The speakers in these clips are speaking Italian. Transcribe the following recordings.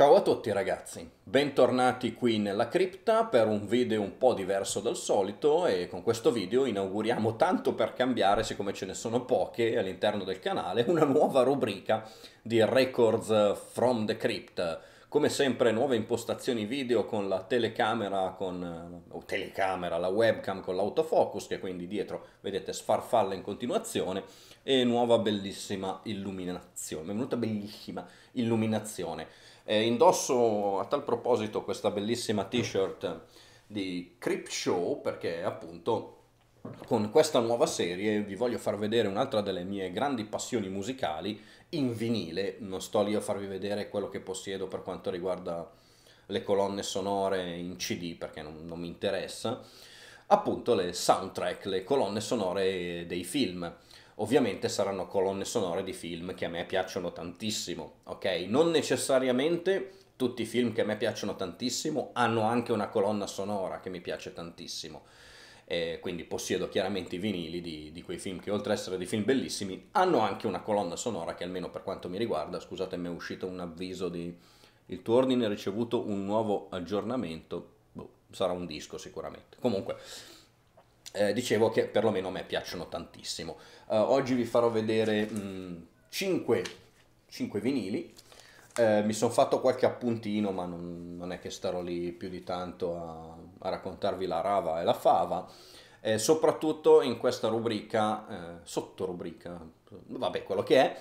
Ciao a tutti ragazzi, bentornati qui nella cripta per un video un po' diverso dal solito e con questo video inauguriamo tanto per cambiare, siccome ce ne sono poche all'interno del canale, una nuova rubrica di Records from the Crypt. Come sempre nuove impostazioni video con la telecamera, con, eh, o telecamera, la webcam con l'autofocus che quindi dietro vedete sfarfalla in continuazione e nuova bellissima illuminazione, benvenuta bellissima illuminazione eh, indosso a tal proposito questa bellissima t-shirt di Crip Show perché appunto con questa nuova serie vi voglio far vedere un'altra delle mie grandi passioni musicali in vinile, non sto lì a farvi vedere quello che possiedo per quanto riguarda le colonne sonore in CD perché non, non mi interessa, appunto le soundtrack, le colonne sonore dei film ovviamente saranno colonne sonore di film che a me piacciono tantissimo, ok? Non necessariamente tutti i film che a me piacciono tantissimo hanno anche una colonna sonora che mi piace tantissimo. E quindi possiedo chiaramente i vinili di, di, quei film che oltre ad essere dei film bellissimi hanno anche una colonna sonora che almeno per quanto mi riguarda, scusate mi è uscito un avviso di il tuo ordine ha ricevuto un nuovo aggiornamento, boh, sarà un disco sicuramente, comunque eh, dicevo che perlomeno a me piacciono tantissimo. Uh, oggi vi farò vedere mh, 5, 5 vinili. Eh, mi sono fatto qualche appuntino, ma non, non, è che starò lì più di tanto a, a raccontarvi la rava e la fava. Eh, soprattutto in questa rubrica, eh, rubrica, vabbè, quello che è.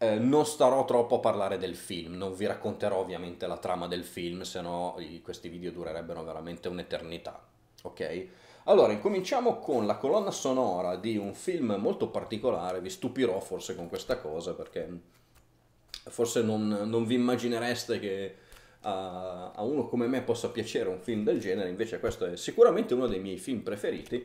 Eh, non starò troppo a parlare del film, non vi racconterò ovviamente la trama del film, se no questi video durerebbero veramente un'eternità, ok? Allora, incominciamo con la colonna sonora di un film molto particolare, vi stupirò forse con questa cosa perché forse non, non vi immaginereste che a, a, uno come me possa piacere un film del genere, invece questo è sicuramente uno dei miei film preferiti,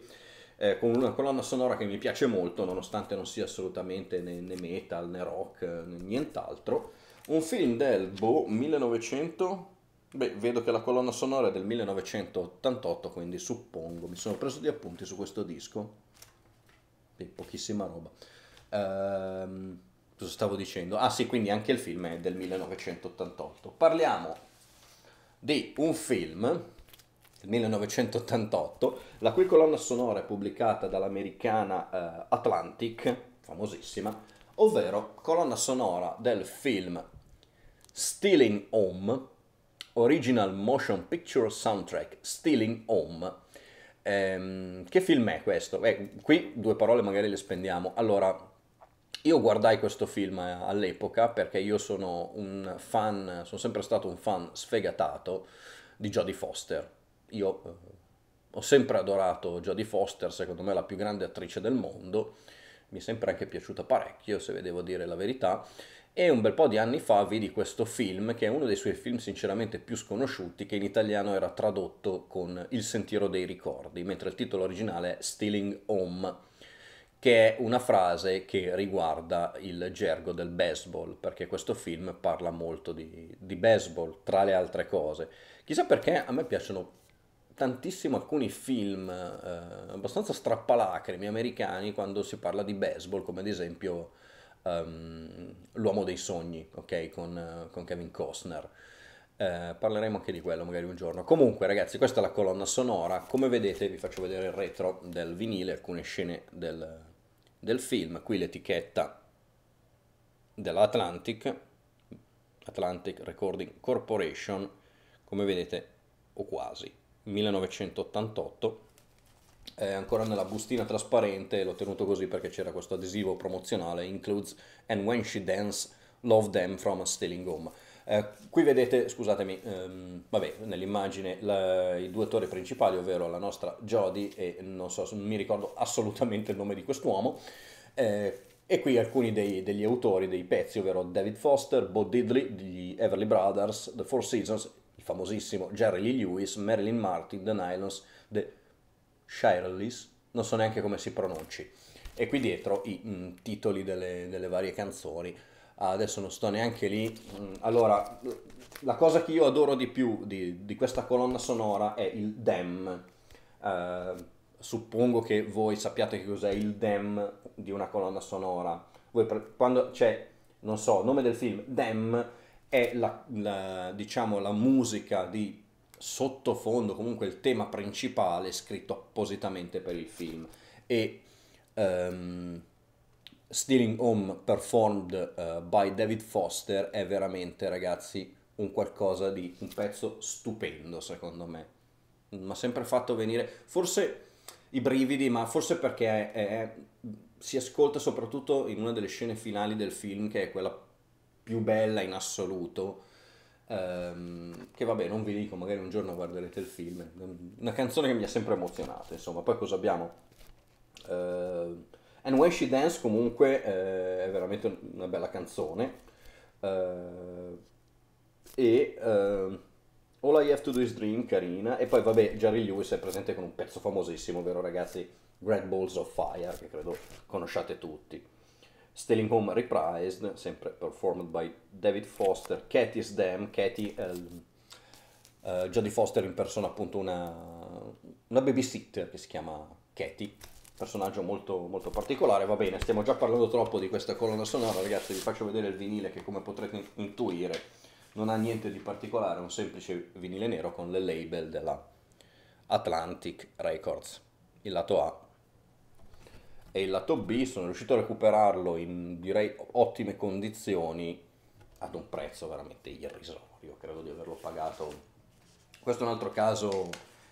eh, con una colonna sonora che mi piace molto, nonostante non sia assolutamente né, né metal né rock né nient'altro. Un film del boh, 1900... Beh, vedo che la colonna sonora è del 1988, quindi suppongo, mi sono preso gli appunti su questo disco. Beh, pochissima roba. Ehm, cosa stavo dicendo? Ah sì, quindi anche il film è del 1988. Parliamo di un film del 1988, la cui colonna sonora è pubblicata dall'americana eh, Atlantic, famosissima, ovvero colonna sonora del film Stealing Home Original Motion Picture Soundtrack Stealing Home. Ehm, che film è questo? Beh, qui due parole magari le spendiamo. Allora, io guardai questo film eh, all'epoca perché io sono un fan, sono sempre stato un fan sfegatato di Jodie Foster. Io eh, ho sempre adorato Jodie Foster, secondo me la più grande attrice del mondo mi è sempre anche piaciuta parecchio, se vi devo dire la verità, e un bel po' di anni fa vidi questo film che è uno dei suoi film sinceramente più sconosciuti che in italiano era tradotto con Il sentiero dei ricordi, mentre il titolo originale è Stealing Home che è una frase che riguarda il gergo del baseball, perché questo film parla molto di, di, baseball, tra le altre cose. Chissà perché a me piacciono tantissimo alcuni film eh, abbastanza strappalacrimi americani quando si parla di baseball, come ad esempio um, L'uomo dei sogni, ok, con, eh, con Kevin Costner. Eh, parleremo anche di quello magari un giorno. Comunque, ragazzi, questa è la colonna sonora. Come vedete, vi faccio vedere il retro del vinile, alcune scene del, del film. Qui l'etichetta dell'Atlantic, Atlantic Recording Corporation, come vedete, o quasi, 1988 è eh, ancora nella bustina trasparente, l'ho tenuto così perché c'era questo adesivo promozionale, includes And When She Dance, Love Them From a Stealing Home. Eh, qui vedete, scusatemi, ehm, vabbè, nell'immagine la, i due attori principali, ovvero la nostra Jodie e non so, non mi ricordo assolutamente il nome di quest'uomo, eh, e qui alcuni dei, degli autori dei pezzi, ovvero David Foster, Bo Diddley, degli Everly Brothers, The Four Seasons, il famosissimo Jerry Lee Lewis, Marilyn Martin, The Nylons, The Shireless, non so neanche come si pronunci. E qui dietro i mh, mm, titoli delle, delle, varie canzoni. Ah, adesso non sto neanche lì. Mm, allora, la cosa che io adoro di più di, di questa colonna sonora è il dem. Uh, suppongo che voi sappiate che cos'è il dem di una colonna sonora. Voi pre- quando c'è, cioè, non so, il nome del film, dem è la, la, diciamo, la musica di sottofondo, comunque il tema principale scritto appositamente per il film. E um, Stealing Home performed uh, by David Foster è veramente, ragazzi, un qualcosa di un pezzo stupendo, secondo me. Mi ha sempre fatto venire forse i brividi, ma forse perché è, è, si ascolta soprattutto in una delle scene finali del film, che è quella più bella in assoluto Ehm, che vabbè, non vi dico, magari un giorno guarderete il film. Una canzone che mi ha sempre emozionato, insomma. Poi cosa abbiamo? Ehm, And When She Dance comunque eh, è veramente una bella canzone. Ehm, e ehm, All I Have To Do Is Dream, carina. E poi vabbè, Jerry Lewis è presente con un pezzo famosissimo, vero ragazzi? Grand Balls of Fire, che credo conosciate tutti. Stealing Home Reprised, sempre performed by David Foster, Cathy's Dam, Cathy, uh, uh, Jodie Foster in persona appunto una, una babysitter che si chiama Cathy, personaggio molto, molto particolare, va bene, stiamo già parlando troppo di questa colonna sonora, ragazzi vi faccio vedere il vinile che come potrete intuire non ha niente di particolare, è un semplice vinile nero con le label della Atlantic Records, il lato A e il lato B sono riuscito a recuperarlo in direi ottime condizioni ad un prezzo veramente irrisorio, credo di averlo pagato. Questo è un altro caso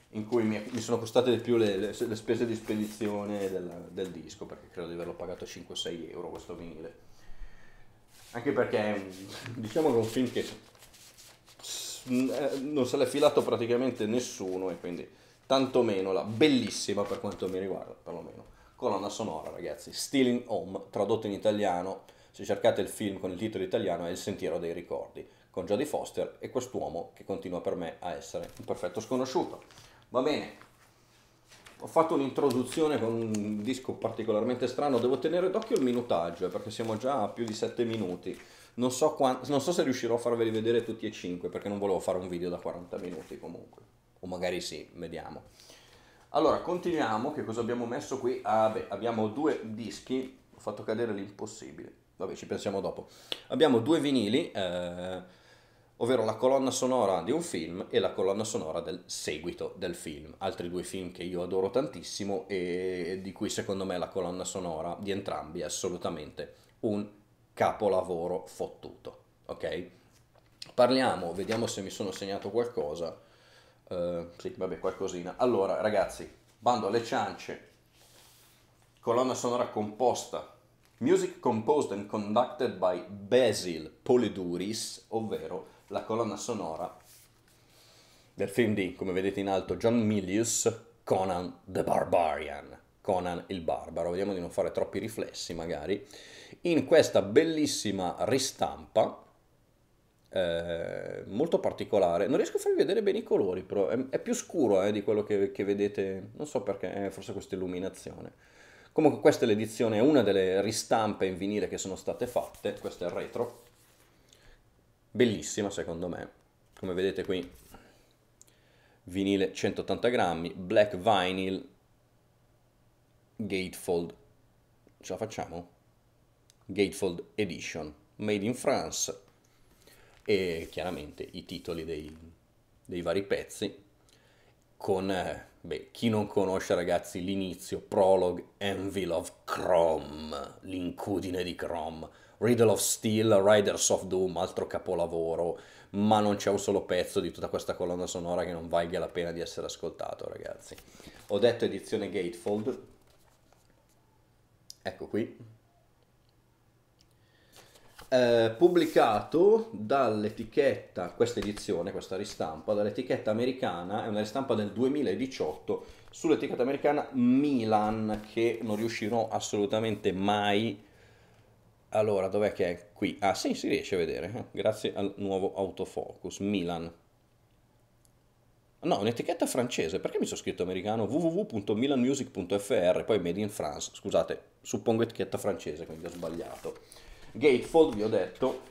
in cui mi, sono costate di più le, le, le spese di spedizione del, del, disco, perché credo di averlo pagato 5-6 euro questo vinile. Anche perché diciamo che è un film che eh, non se l'è filato praticamente nessuno e quindi tantomeno la bellissima per quanto mi riguarda, perlomeno colonna sonora ragazzi, Stealing Home, tradotto in italiano, se cercate il film con il titolo italiano è Il sentiero dei ricordi, con Jodie Foster e quest'uomo che continua per me a essere un perfetto sconosciuto. Va bene, ho fatto un'introduzione con un disco particolarmente strano, devo tenere d'occhio il minutaggio eh, perché siamo già a più di 7 minuti. Non so, quant- non so se riuscirò a farveli vedere tutti e 5 perché non volevo fare un video da 40 minuti comunque, o magari sì, vediamo. Allora, continuiamo, che cosa abbiamo messo qui? Ah, beh, abbiamo due dischi, ho fatto cadere l'impossibile, vabbè, ci pensiamo dopo. Abbiamo due vinili, eh, ovvero la colonna sonora di un film e la colonna sonora del seguito del film, altri due film che io adoro tantissimo e di cui secondo me la colonna sonora di entrambi è assolutamente un capolavoro fottuto, ok? Parliamo, vediamo se mi sono segnato qualcosa eh, sì, vabbè, qualcosina. Allora, ragazzi, bando alle ciance, colonna sonora composta, music composed and conducted by Basil Poliduris, ovvero la colonna sonora del film di, come vedete in alto, John Milius, Conan the Barbarian. Conan il Barbaro, vediamo di non fare troppi riflessi magari, in questa bellissima ristampa eh, molto particolare. Non riesco a farvi vedere bene i colori, però è, è più scuro eh, di quello che, che, vedete. Non so perché, eh, forse questa illuminazione. Comunque, questa è l'edizione, è una delle ristampe in vinile che sono state fatte. Questo è il retro, bellissima secondo me. Come vedete qui, vinile 180 grammi, black vinyl, gatefold. Ce la facciamo? Gatefold Edition, made in France e chiaramente i titoli dei, dei vari pezzi con, eh, beh, chi non conosce ragazzi l'inizio, Prologue, Anvil of Chrome, l'incudine di Chrome, Riddle of Steel, Riders of Doom, altro capolavoro, ma non c'è un solo pezzo di tutta questa colonna sonora che non valga la pena di essere ascoltato, ragazzi. Ho detto edizione Gatefold, ecco qui, eh, pubblicato dall'etichetta, questa edizione, questa ristampa, dall'etichetta americana, è una ristampa del 2018 sull'etichetta americana Milan che non riuscirò assolutamente mai allora, dov'è che è qui? Ah, sì, si riesce a vedere, eh, grazie al nuovo autofocus, Milan. No, un'etichetta francese, perché mi sono scritto americano? www.milanmusic.fr, poi Made in France, scusate, suppongo etichetta francese, quindi ho sbagliato. Gatefold, vi ho detto,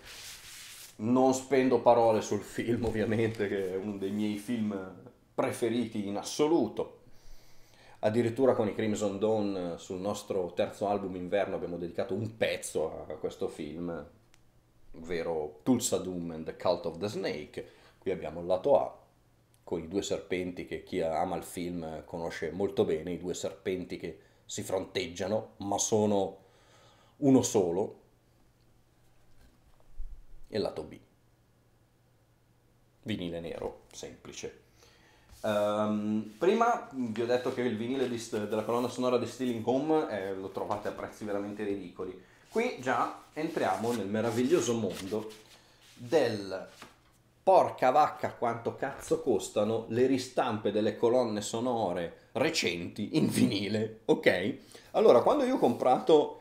non spendo parole sul film ovviamente, che è uno dei miei film preferiti in assoluto. Addirittura con i Crimson Dawn sul nostro terzo album inverno abbiamo dedicato un pezzo a questo film, ovvero Tulsa Doom and the Cult of the Snake. Qui abbiamo il lato A con i due serpenti che chi ama il film conosce molto bene, i due serpenti che si fronteggiano ma sono uno solo e lato B. Vinile nero, semplice. Um, prima vi ho detto che il vinile di, della colonna sonora di Stealing Home eh, lo trovate a prezzi veramente ridicoli. Qui già entriamo nel meraviglioso mondo del porca vacca quanto cazzo costano le ristampe delle colonne sonore recenti in vinile, ok? Allora, quando io ho comprato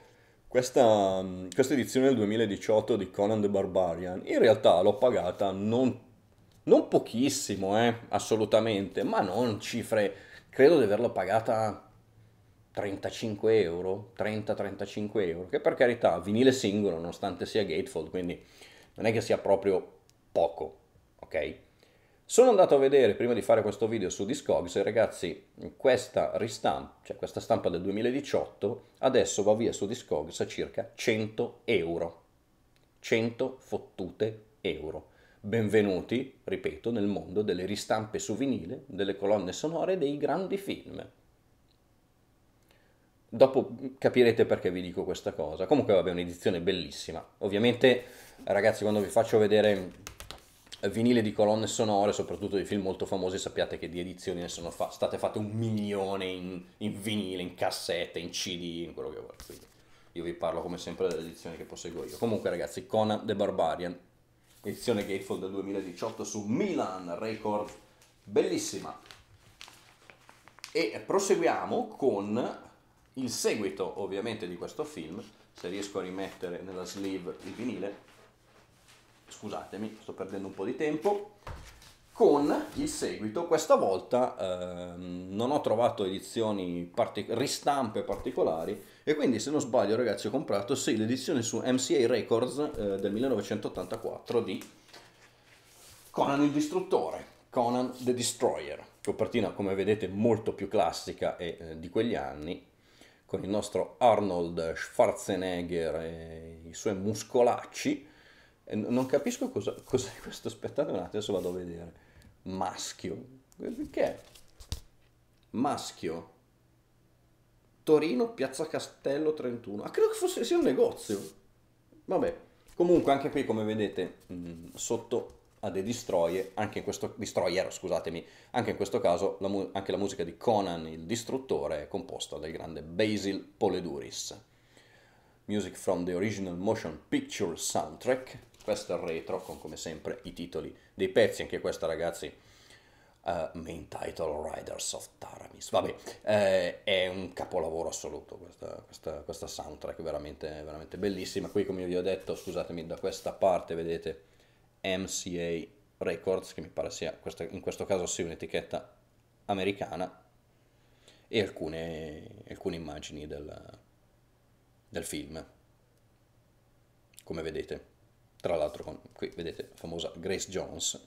questa, mm, questa, edizione del 2018 di Conan the Barbarian in realtà l'ho pagata non, non pochissimo, eh, assolutamente, ma non cifre, credo di averla pagata 35 euro, 30-35 euro, che per carità vinile singolo nonostante sia gatefold, quindi non è che sia proprio poco, ok? Sono andato a vedere prima di fare questo video su Discogs, e ragazzi, questa ristampa, cioè questa stampa del 2018, adesso va via su Discogs a circa 100 euro. 100 fottute euro. Benvenuti, ripeto, nel mondo delle ristampe su vinile, delle colonne sonore e dei grandi film. Dopo capirete perché vi dico questa cosa. Comunque, vabbè, è un'edizione bellissima. Ovviamente, ragazzi, quando vi faccio vedere vinile di colonne sonore, soprattutto di film molto famosi, sappiate che di edizioni ne sono fa- state fatte un milione in, in, vinile, in cassette, in CD, in quello che vuoi. Quindi io vi parlo come sempre delle edizioni che posseggo io. Comunque ragazzi, Conan the Barbarian, edizione Gatefold del 2018 su Milan Record, bellissima. E proseguiamo con il seguito ovviamente di questo film, se riesco a rimettere nella sleeve il vinile, scusatemi, sto perdendo un po' di tempo, con il seguito, questa volta eh, non ho trovato edizioni partic- ristampe particolari e quindi se non sbaglio ragazzi ho comprato sì, l'edizione su MCA Records eh, del 1984 di Conan il Distruttore, Conan the Destroyer, copertina come vedete molto più classica e eh, di quegli anni, con il nostro Arnold Schwarzenegger e i suoi muscolacci, non capisco cosa, cos'è questo spettacolo, un attimo adesso vado a vedere. Maschio, che è? Maschio. Torino, Piazza Castello 31. Ah, credo che fosse sia un negozio. Vabbè, comunque anche qui come vedete mh, mm, sotto a The Destroyer, anche in questo, Destroyer, scusatemi, anche in questo caso la mu- anche la musica di Conan il Distruttore è composta dal grande Basil Poleduris. Music from the Original Motion Picture Soundtrack. Questo è il retro con come sempre i titoli dei pezzi, anche questa ragazzi. Uh, main title Riders of Taramis. Vabbè, eh, è un capolavoro assoluto questa, questa, questa soundtrack, veramente, veramente bellissima. Qui, come vi ho detto, scusatemi, da questa parte vedete MCA Records, che mi pare sia questa, in questo caso sia sì, un'etichetta americana, e alcune, alcune immagini del, del film, come vedete. Tra l'altro con, qui vedete la famosa Grace Jones,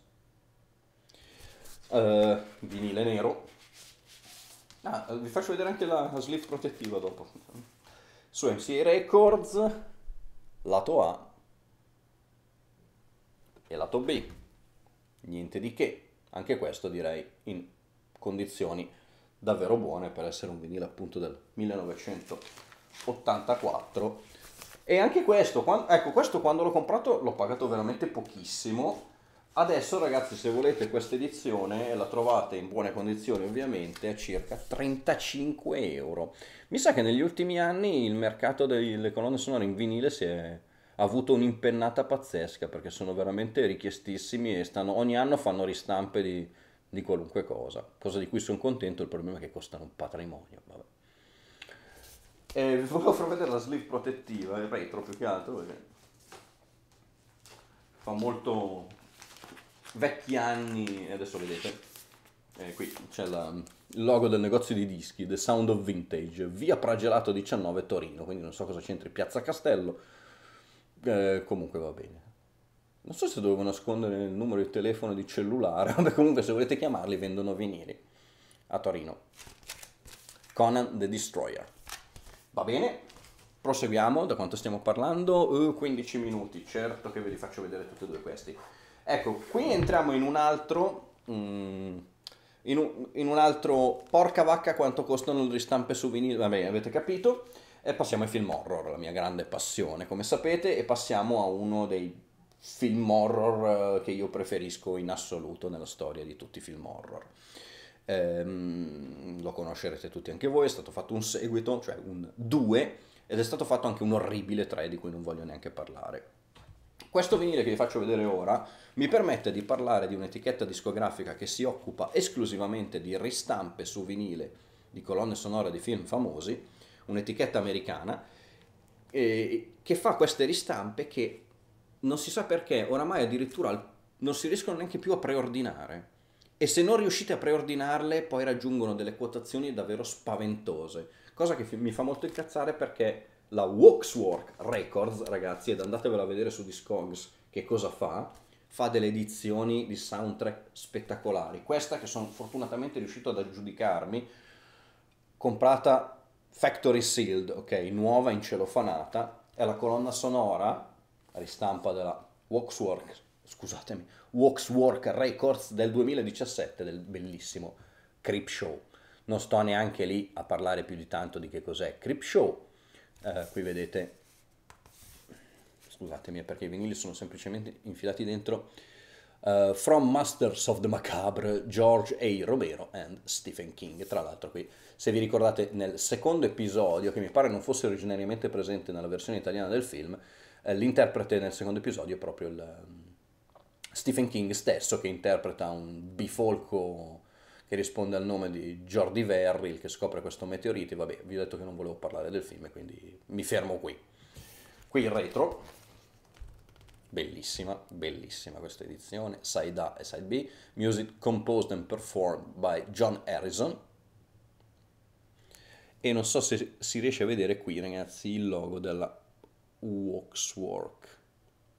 uh, vinile nero. Ah, vi faccio vedere anche la sleeve protettiva dopo. Su MC Records, lato A e lato B. Niente di che, anche questo direi in condizioni davvero buone per essere un vinile appunto del 1900. 84 e anche questo quando, ecco questo quando l'ho comprato l'ho pagato veramente pochissimo adesso ragazzi se volete questa edizione la trovate in buone condizioni ovviamente a circa 35 euro mi sa che negli ultimi anni il mercato delle colonne sonore in vinile si è ha avuto un'impennata pazzesca perché sono veramente richiestissimi e stanno, ogni anno fanno ristampe di, di qualunque cosa cosa di cui sono contento il problema è che costano un patrimonio vabbè. Eh, vi volevo far vedere la sleeve protettiva, il eh, retro più che altro, perché fa molto vecchi anni, adesso vedete. Eh, qui c'è la, il logo del negozio di dischi, The Sound of Vintage, via Pragelato 19 Torino, quindi non so cosa c'entri Piazza Castello, eh, comunque va bene. Non so se dovevo nascondere il numero di telefono di cellulare, vabbè comunque se volete chiamarli vendono vinili a Torino. Conan the Destroyer. Va bene, proseguiamo da quanto stiamo parlando. Uh, eh, 15 minuti, certo che ve li faccio vedere tutti e due questi. Ecco, qui entriamo in un altro... Um, in, un, in un altro porca vacca quanto costano le ristampe su vinile. vabbè avete capito, e passiamo ai film horror, la mia grande passione come sapete, e passiamo a uno dei film horror eh, che io preferisco in assoluto nella storia di tutti i film horror ehm, lo conoscerete tutti anche voi, è stato fatto un seguito, cioè un 2, ed è stato fatto anche un orribile 3 di cui non voglio neanche parlare. Questo vinile che vi faccio vedere ora mi permette di parlare di un'etichetta discografica che si occupa esclusivamente di ristampe su vinile di colonne sonore di film famosi, un'etichetta americana, eh, che fa queste ristampe che non si sa perché oramai addirittura non si riescono neanche più a preordinare e se non riuscite a preordinarle poi raggiungono delle quotazioni davvero spaventose, cosa che mi fa molto incazzare perché la Waxwork Records, ragazzi, ed andatevela a vedere su Discogs che cosa fa, fa delle edizioni di soundtrack spettacolari. Questa che sono fortunatamente riuscito ad aggiudicarmi, comprata factory sealed, ok, nuova in celofanata, è la colonna sonora, ristampa della Waxwork scusatemi, Walks Work Records del 2017, del bellissimo Creep Show. Non sto neanche lì a parlare più di tanto di che cos'è Creep Show. Eh, qui vedete, scusatemi perché i vinili sono semplicemente infilati dentro. Uh, From Masters of the Macabre, George A. Romero and Stephen King. Tra l'altro qui, se vi ricordate, nel secondo episodio, che mi pare non fosse originariamente presente nella versione italiana del film, eh, l'interprete nel secondo episodio è proprio il, Stephen King stesso che interpreta un bifolco che risponde al nome di Jordi Verrill che scopre questo meteorite. Vabbè, vi ho detto che non volevo parlare del film, quindi mi fermo qui. Qui il retro, bellissima, bellissima questa edizione, side A e side B, music composed and performed by John Harrison. E non so se si riesce a vedere qui, ragazzi, il logo della Waxwork.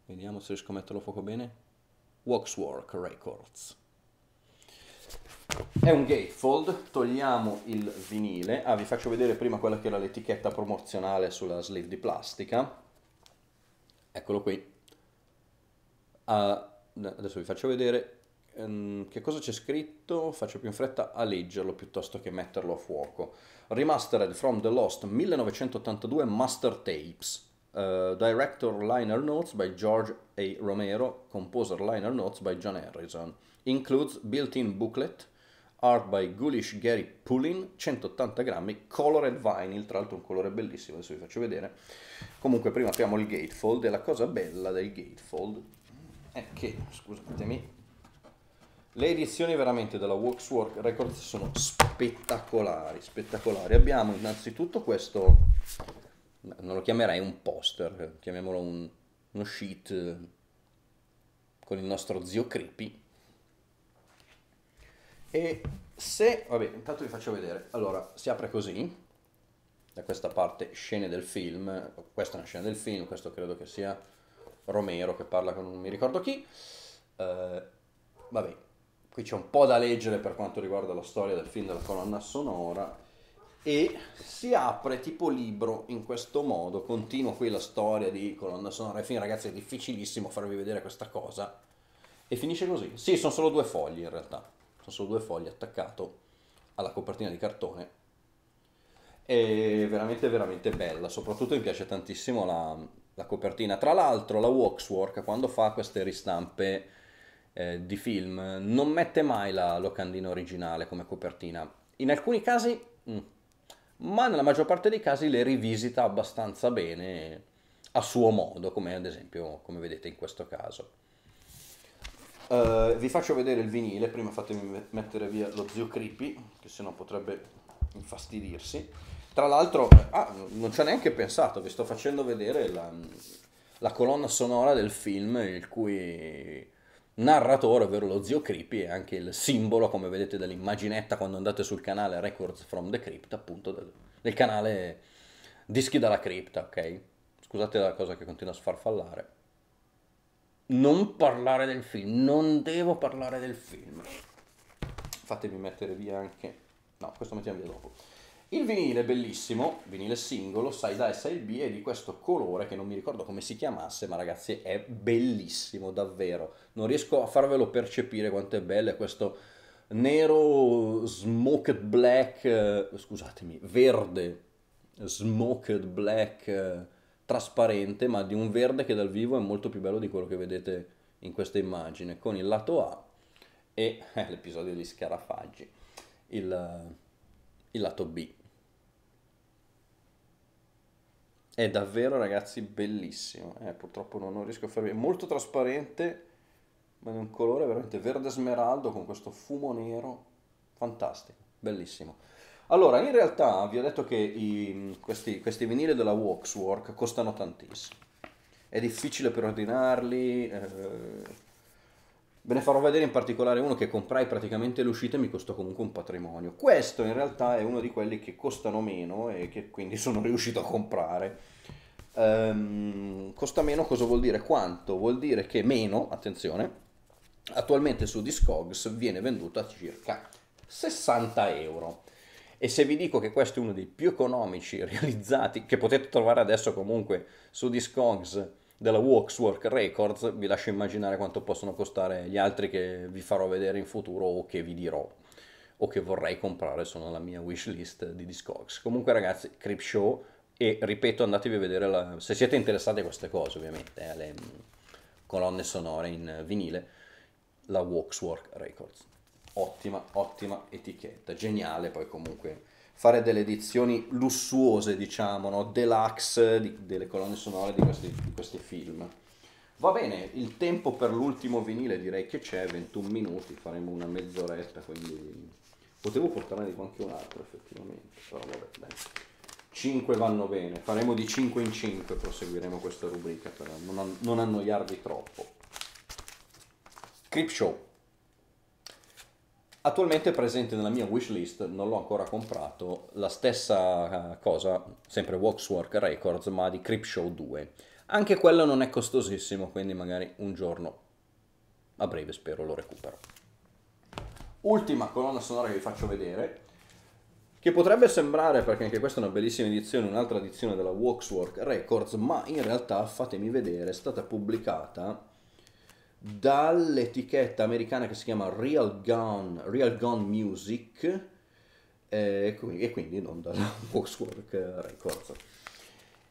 Vediamo se riesco a metterlo a fuoco bene. Waxwork Records. È un gatefold, togliamo il vinile, ah vi faccio vedere prima quella che era l'etichetta promozionale sulla sleeve di plastica, eccolo qui, ah, adesso vi faccio vedere um, che cosa c'è scritto, faccio più in fretta a leggerlo piuttosto che metterlo a fuoco, Remastered from the Lost 1982 Master Tapes, eh, director liner notes by George A. Romero, composer liner notes by John Harrison. Includes built-in booklet, art by Ghoulish Gary Pullin, 180 grammi, colored vinyl, tra l'altro un colore bellissimo, adesso vi faccio vedere. Comunque prima apriamo il gatefold e la cosa bella del gatefold è che, scusatemi, le edizioni veramente della Workswork Records sono spettacolari, spettacolari. Abbiamo innanzitutto questo non lo chiamerei un poster, chiamiamolo un, uno sheet eh, con il nostro zio Creepy. E se, vabbè, intanto vi faccio vedere. Allora, si apre così, da questa parte scene del film, questa è una scena del film, questo credo che sia Romero che parla con non mi ricordo chi. Eh, vabbè, qui c'è un po' da leggere per quanto riguarda la storia del film della colonna sonora, e si apre tipo libro in questo modo, Continua qui la storia di colonna sonora, e fine ragazzi è difficilissimo farvi vedere questa cosa, e finisce così. Sì, sono solo due fogli in realtà, sono solo due fogli attaccato alla copertina di cartone, è veramente veramente bella, soprattutto mi piace tantissimo la, la copertina, tra l'altro la Waxwork quando fa queste ristampe eh, di film non mette mai la locandina originale come copertina, in alcuni casi... Mh, mm, ma nella maggior parte dei casi le rivisita abbastanza bene a suo modo, come ad esempio, come vedete in questo caso. Uh, vi faccio vedere il vinile, prima fatemi mettere via lo zio Creepy, che sennò potrebbe infastidirsi. Tra l'altro, ah, non ci ho neanche pensato, vi sto facendo vedere la, la colonna sonora del film, il cui narratore, ovvero lo zio Creepy, è anche il simbolo, come vedete dall'immaginetta quando andate sul canale Records from the Crypt, appunto del, del canale Dischi dalla Cripta, ok? Scusate la cosa che continua a sfarfallare. Non parlare del film, non devo parlare del film. Fatemi mettere via anche... No, questo mettiamo via dopo. Il vinile bellissimo, vinile singolo, side A e side B, è di questo colore che non mi ricordo come si chiamasse, ma ragazzi è bellissimo davvero. Non riesco a farvelo percepire quanto è bello è questo nero smoked black, eh, scusatemi, verde smoked black eh, trasparente, ma di un verde che dal vivo è molto più bello di quello che vedete in questa immagine, con il lato A e eh, l'episodio di Scarafaggi, il, il lato B. È davvero, ragazzi, bellissimo. Eh, purtroppo non, non, riesco a farvi... È molto trasparente, ma è un colore veramente verde smeraldo con questo fumo nero. Fantastico, bellissimo. Allora, in realtà vi ho detto che i, questi, questi vinili della Waxwork costano tantissimo. È difficile per ordinarli, eh, Ve ne farò vedere in particolare uno che comprai praticamente l'uscita e mi costò comunque un patrimonio. Questo in realtà è uno di quelli che costano meno e che quindi sono riuscito a comprare. Um, costa meno cosa vuol dire? Quanto? Vuol dire che meno, attenzione, attualmente su Discogs viene venduto a circa 60 euro. E se vi dico che questo è uno dei più economici realizzati, che potete trovare adesso comunque su Discogs, della Waxwork Records, vi lascio immaginare quanto possono costare gli altri che vi farò vedere in futuro o che vi dirò o che vorrei comprare, sono la mia wishlist di Discogs. Comunque ragazzi, Crip Show e ripeto andatevi a vedere la... se siete interessati a queste cose ovviamente, eh, alle mm, colonne sonore in vinile, la Waxwork Records. Ottima, ottima etichetta, geniale poi comunque fare delle edizioni lussuose, diciamo, no? deluxe di, delle colonne sonore di questi, di questi film. Va bene, il tempo per l'ultimo vinile direi che c'è, 21 minuti, faremo una mezz'oretta, quindi potevo portarne di anche un altro effettivamente, però vabbè, dai. 5 vanno bene, faremo di 5 in 5, proseguiremo questa rubrica per non, non annoiarvi troppo. Crip Show. Attualmente è presente nella mia wishlist, non l'ho ancora comprato, la stessa eh, cosa, sempre Waxwork Records, ma di Show 2. Anche quello non è costosissimo, quindi magari un giorno, a breve spero, lo recupero. Ultima colonna sonora che vi faccio vedere, che potrebbe sembrare, perché anche questa è una bellissima edizione, un'altra edizione della Waxwork Records, ma in realtà, fatemi vedere, è stata pubblicata dall'etichetta americana che si chiama Real Gone, Real Gone Music eh, e quindi, non dalla Boxwork Records.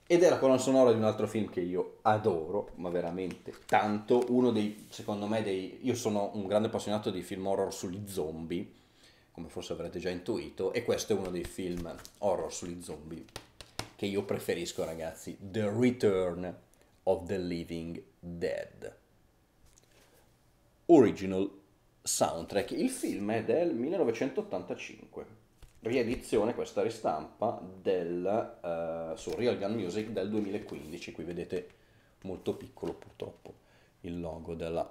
Ed è la colonna sonora di un altro film che io adoro, ma veramente tanto. Uno dei, secondo me, dei. Io sono un grande appassionato di film horror sugli zombie, come forse avrete già intuito, e questo è uno dei film horror sugli zombie che io preferisco, ragazzi. The Return of the Living Dead. Original Soundtrack. Il film è del 1985, riedizione, questa ristampa, del, uh, su Real Gun Music del 2015. Qui vedete molto piccolo purtroppo il logo della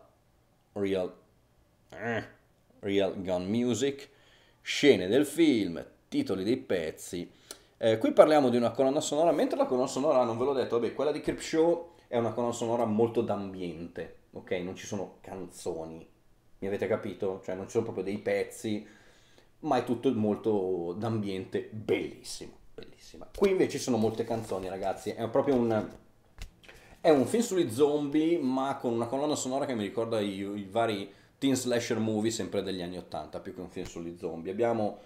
Real, eh, Real Gun Music. Scene del film, titoli dei pezzi. Eh, qui parliamo di una colonna sonora, mentre la colonna sonora, non ve l'ho detto, vabbè, quella di Crip Show è una colonna sonora molto d'ambiente, ok? Non ci sono canzoni, mi avete capito? Cioè non ci sono proprio dei pezzi, ma è tutto molto d'ambiente bellissimo, bellissima. Qui invece ci sono molte canzoni, ragazzi, è proprio un... È un film sugli zombie, ma con una colonna sonora che mi ricorda i, i vari teen slasher movie sempre degli anni 80, più che un film sugli zombie. Abbiamo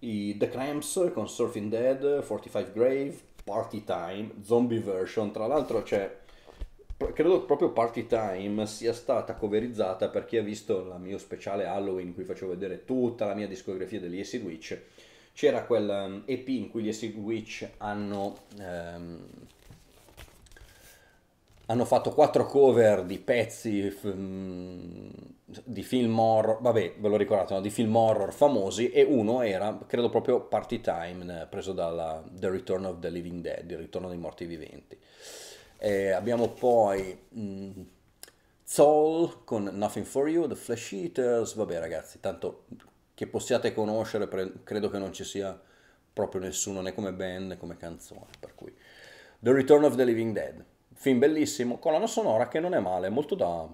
i The Cramps con Surfing Dead, 45 Grave, Party Time, Zombie Version, tra l'altro c'è credo proprio Party Time sia stata coverizzata per chi ha visto il mio speciale Halloween in cui facevo vedere tutta la mia discografia degli Acid Witch c'era quel um, EP in cui gli Acid Witch hanno, ehm, hanno fatto quattro cover di pezzi f- mm, di film horror, vabbè ve lo ricordate, no? di film horror famosi e uno era, credo proprio Party Time, preso dalla The Return of the Living Dead, il ritorno dei morti viventi. Eh, abbiamo poi mh, mm, Zoll con Nothing for You, The Flash Eaters, vabbè ragazzi, tanto che possiate conoscere, credo che non ci sia proprio nessuno né come band né come canzone, per cui The Return of the Living Dead, film bellissimo, colonna sonora che non è male, molto da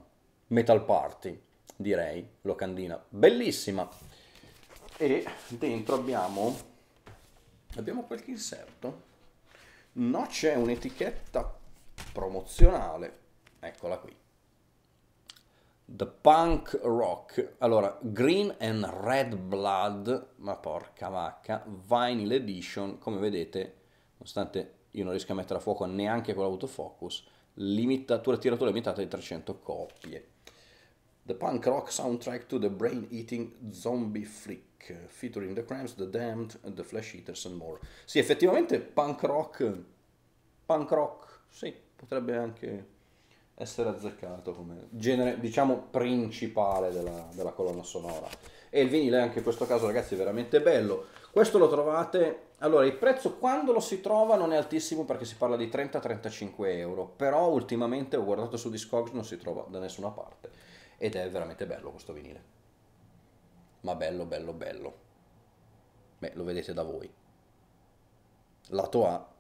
metal party, direi, locandina, bellissima. E dentro abbiamo abbiamo qualche inserto. No, c'è un'etichetta promozionale, eccola qui. The Punk Rock, allora Green and Red Blood, ma porca vacca, Vinyl Edition, come vedete, nonostante io non riesca a mettere a fuoco neanche con l'autofocus, limitatura, tiratura limitata di 300 copie. The Punk Rock Soundtrack to the Brain Eating Zombie Freak, featuring The Cramps, The Damned, The Flash Eaters and more. Sì, effettivamente punk rock, punk rock, sì, potrebbe anche essere azzeccato come genere, diciamo, principale della, della colonna sonora. E il vinile anche in questo caso, ragazzi, è veramente bello. Questo lo trovate... Allora, il prezzo quando lo si trova non è altissimo perché si parla di 30-35 euro, però ultimamente ho guardato su Discogs non si trova da nessuna parte ed è veramente bello questo vinile. Ma bello, bello, bello. Beh, lo vedete da voi. Lato A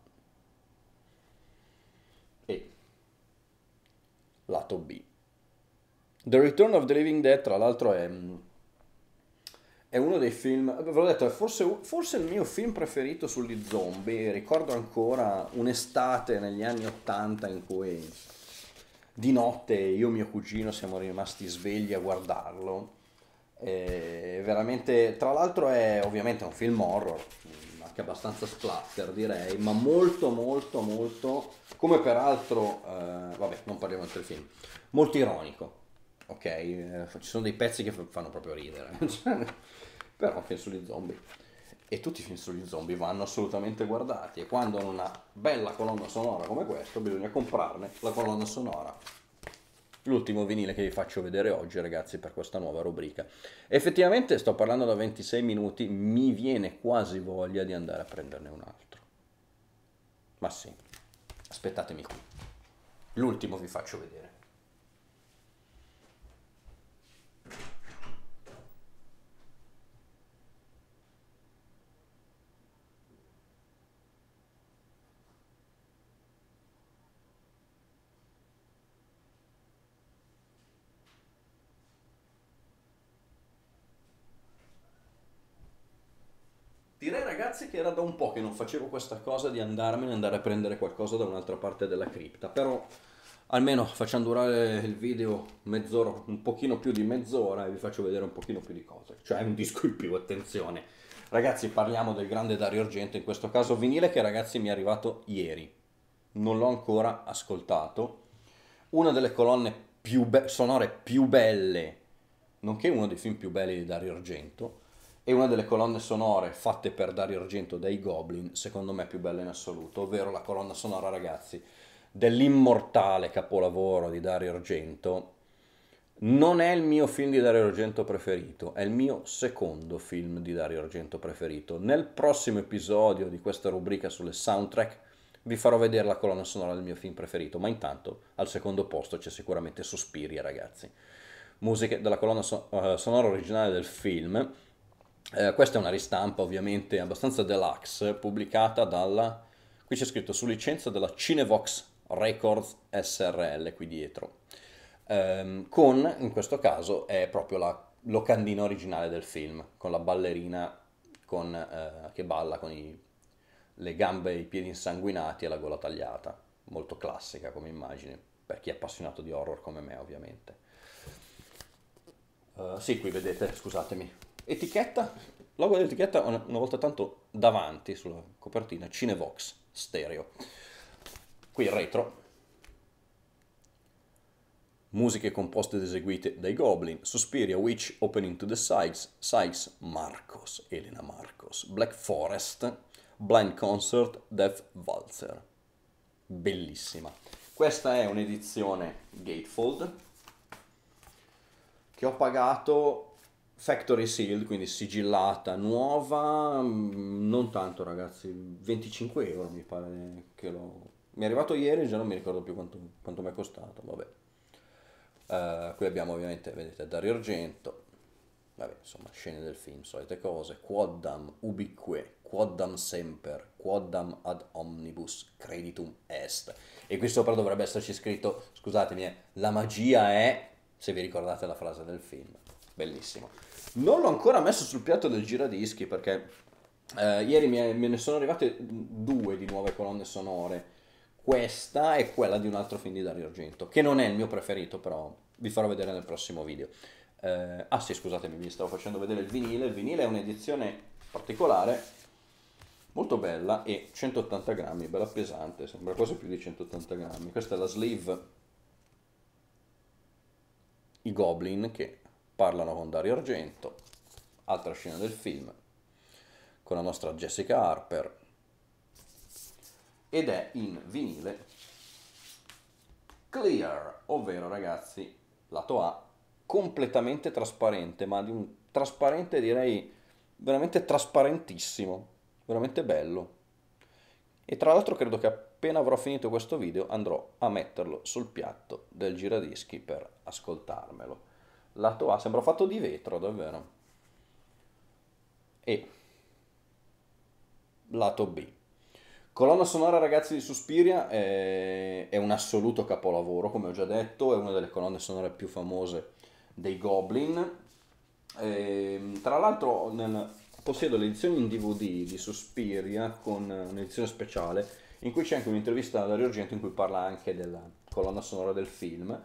lato B. The Return of the Living Dead, tra l'altro, è, mm, è uno dei film, eh, ve l'ho detto, è forse, forse, il mio film preferito sugli zombie. Ricordo ancora un'estate negli anni Ottanta in cui di notte io e mio cugino siamo rimasti svegli a guardarlo. È eh, veramente, tra l'altro, è ovviamente un film horror tematica abbastanza splatter direi, ma molto molto molto, come peraltro, eh, vabbè non parliamo di altri film, molto ironico, ok? Eh, ci sono dei pezzi che fanno proprio ridere, cioè, però film sugli zombie e tutti i film sugli zombie vanno assolutamente guardati e quando hanno una bella colonna sonora come questo bisogna comprarne la colonna sonora l'ultimo vinile che vi faccio vedere oggi ragazzi per questa nuova rubrica. Effettivamente sto parlando da 26 minuti, mi viene quasi voglia di andare a prenderne un altro. Ma sì, aspettatemi qui. L'ultimo vi faccio vedere. ragazzi che era da un po' che non facevo questa cosa di andarmene andare a prendere qualcosa da un'altra parte della cripta, però almeno facciamo durare il video mezz'ora, un pochino più di mezz'ora e vi faccio vedere un pochino più di cose, cioè un disco in più, attenzione. Ragazzi parliamo del grande Dario Argento, in questo caso vinile che ragazzi mi è arrivato ieri, non l'ho ancora ascoltato, una delle colonne più sonore più belle, nonché uno dei film più belli di Dario Argento, e una delle colonne sonore fatte per Dario Argento dai Goblin, secondo me più bella in assoluto, ovvero la colonna sonora, ragazzi, dell'immortale capolavoro di Dario Argento. Non è il mio film di Dario Argento preferito, è il mio secondo film di Dario Argento preferito. Nel prossimo episodio di questa rubrica sulle soundtrack vi farò vedere la colonna sonora del mio film preferito, ma intanto al secondo posto c'è sicuramente Sospiri, ragazzi. Musiche della colonna eh, sonora originale del film, eh, questa è una ristampa ovviamente abbastanza deluxe, pubblicata dalla, qui c'è scritto su licenza della Cinevox Records SRL qui dietro, ehm, con, in questo caso, è proprio la locandina originale del film, con la ballerina con, eh, che balla con i, le gambe e i piedi insanguinati e la gola tagliata, molto classica come immagine, per chi è appassionato di horror come me ovviamente. Uh, sì, qui vedete, scusatemi, Etichetta, logo dell'etichetta una, volta tanto davanti sulla copertina, Cinevox, stereo. Qui il retro, musiche composte ed eseguite dai Goblin, Suspiria, Witch, Opening to the Sykes, Sykes, Marcos, Elena Marcos, Black Forest, Blind Concert, Death Walzer. Bellissima. Questa è un'edizione Gatefold che ho pagato Factory sealed, quindi sigillata, nuova, mm, non tanto ragazzi, 25 euro mi pare che l'ho... Mi è arrivato ieri, già non mi ricordo più quanto, quanto mi è costato, vabbè. Uh, qui abbiamo ovviamente, vedete, Dario Argento, vabbè, insomma, scene del film, solite cose, Quoddam ubique, Quoddam semper, Quoddam ad omnibus, creditum est. E qui sopra dovrebbe esserci scritto, scusatemi, eh, la magia è, se vi ricordate la frase del film bellissimo. Non l'ho ancora messo sul piatto del giradischi perché eh, ieri me ne sono arrivate due di nuove colonne sonore. Questa è quella di un altro film di Dario Argento, che non è il mio preferito, però vi farò vedere nel prossimo video. Eh, ah sì, scusatemi, vi stavo facendo vedere il vinile. Il vinile è un'edizione particolare, molto bella e 180 grammi, bella pesante, sembra quasi più di 180 grammi. Questa è la sleeve i Goblin, che parlano con Dario Argento, altra scena del film, con la nostra Jessica Harper, ed è in vinile clear, ovvero ragazzi, lato A, completamente trasparente, ma di un trasparente direi veramente trasparentissimo, veramente bello. E tra l'altro credo che appena avrò finito questo video andrò a metterlo sul piatto del giradischi per ascoltarmelo lato A, sembra fatto di vetro davvero, e lato B. Colonna sonora ragazzi di Suspiria è, eh, è un assoluto capolavoro, come ho già detto, è una delle colonne sonore più famose dei Goblin. E, ehm, tra l'altro nel, possiedo l'edizione in DVD di Suspiria con un'edizione speciale in cui c'è anche un'intervista a Dario Argento in cui parla anche della colonna sonora del film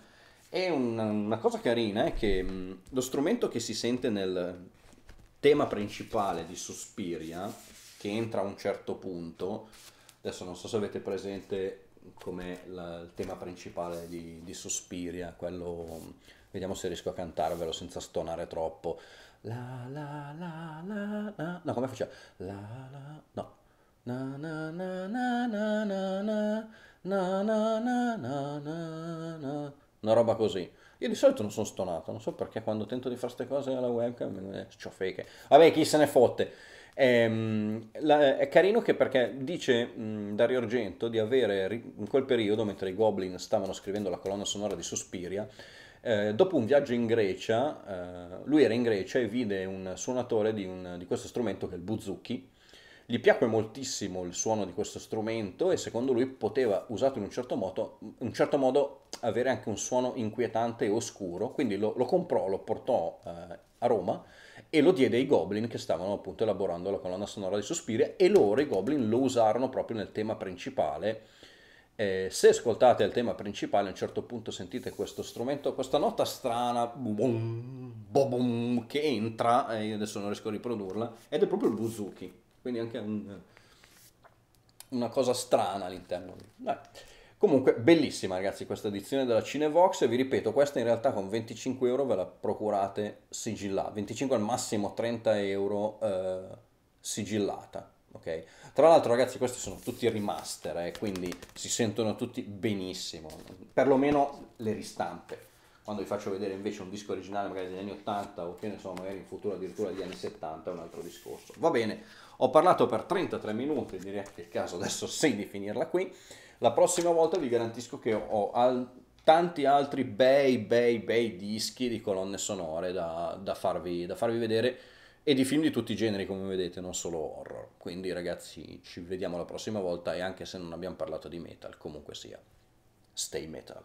e una, una cosa carina è che mh, lo strumento che si sente nel tema principale di Suspiria, che entra a un certo punto, adesso non so se avete presente come la, il tema principale di, di Suspiria, quello, vediamo se riesco a cantarvelo senza stonare troppo. La la la la la, no come faceva? La la, no. Na na na na na na na na na na na na una roba così. Io di solito non sono stonato, non so perché quando tento di fare queste cose alla webcam me fake. Vabbè, chi se ne fotte. Ehm, è carino che perché dice Dario Argento di avere in quel periodo, mentre i Goblin stavano scrivendo la colonna sonora di Sospiria, eh, dopo un viaggio in Grecia, eh, lui era in Grecia e vide un suonatore di, un, di questo strumento che è il buzuki, gli piacque moltissimo il suono di questo strumento e secondo lui poteva, usato in un certo modo, un certo modo avere anche un suono inquietante e oscuro, quindi lo, lo comprò, lo portò eh, a Roma e lo diede ai Goblin che stavano appunto elaborando la colonna sonora di Sospiria e loro i Goblin lo usarono proprio nel tema principale. Eh, se ascoltate il tema principale a un certo punto sentite questo strumento, questa nota strana boom, boom, che entra, e adesso non riesco a riprodurla, ed è proprio il buzuki. Quindi anche un, una cosa strana all'interno. Eh. Comunque, bellissima ragazzi questa edizione della Cinevox, vi ripeto, questa in realtà con 25 euro ve la procurate sigillata, 25 al massimo 30 euro eh, sigillata. ok? Tra l'altro, ragazzi, questi sono tutti remaster, eh, quindi si sentono tutti benissimo, perlomeno le ristampe. Quando vi faccio vedere invece un disco originale, magari degli anni 80 o che ne so, magari in futuro addirittura degli anni 70, è un altro discorso. Va bene. Ho parlato per 33 minuti, direi che è il caso adesso sì di finirla qui. La prossima volta vi garantisco che ho al tanti altri bei, bei, bei dischi di colonne sonore da, da, farvi, da, farvi, vedere e di film di tutti i generi, come vedete, non solo horror. Quindi ragazzi, ci vediamo la prossima volta e anche se non abbiamo parlato di metal, comunque sia, stay metal.